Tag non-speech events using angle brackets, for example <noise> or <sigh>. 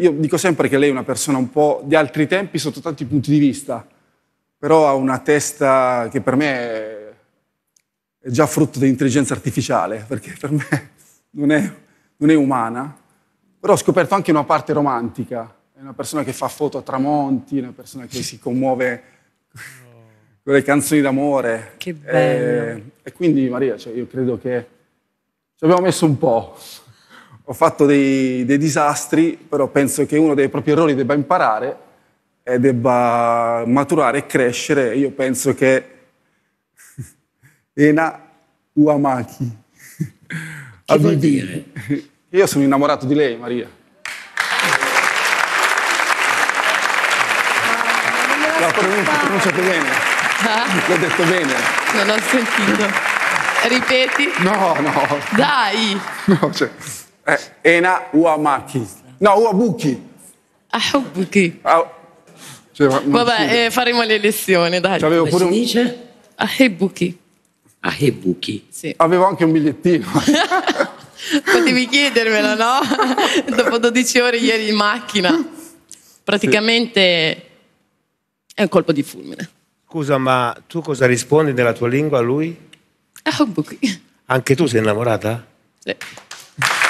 io dico sempre che lei è una persona un po' di altri tempi sotto tanti punti di vista, però ha una testa che per me è già frutto dell'intelligenza artificiale, perché per me non è, non è umana. Però ho scoperto anche una parte romantica, è una persona che fa foto a tramonti, è una persona che si commuove con le canzoni d'amore. Che bello. E, eh, e quindi Maria, cioè, io credo che ci abbiamo messo un po' ho fatto dei, dei, disastri, però penso che uno dei propri errori debba imparare e debba maturare e crescere. Io penso che <laughs> Ena Uamaki. Che vuol dire? Io sono innamorato di lei, Maria. Ah, La pronuncia, pronunciato bene. Ah. L'ho detto bene. Non ho sentito. Ripeti? No, no. Dai. No, cioè... أنا eh, وماك No, uabuki. Ahubuki. Ah, cioè, Vabbè, eh, faremo le lezioni, dai. C'avevo pure un... si dice? Ahibuki. Ahibuki. Avevo anche un bigliettino. <laughs> Potevi chiedermelo, no? <laughs> Dopo 12 ore ieri in macchina. Praticamente è un colpo di fulmine. Scusa, ma tu cosa rispondi nella tua lingua a lui? Ah, anche tu sei innamorata? Sì.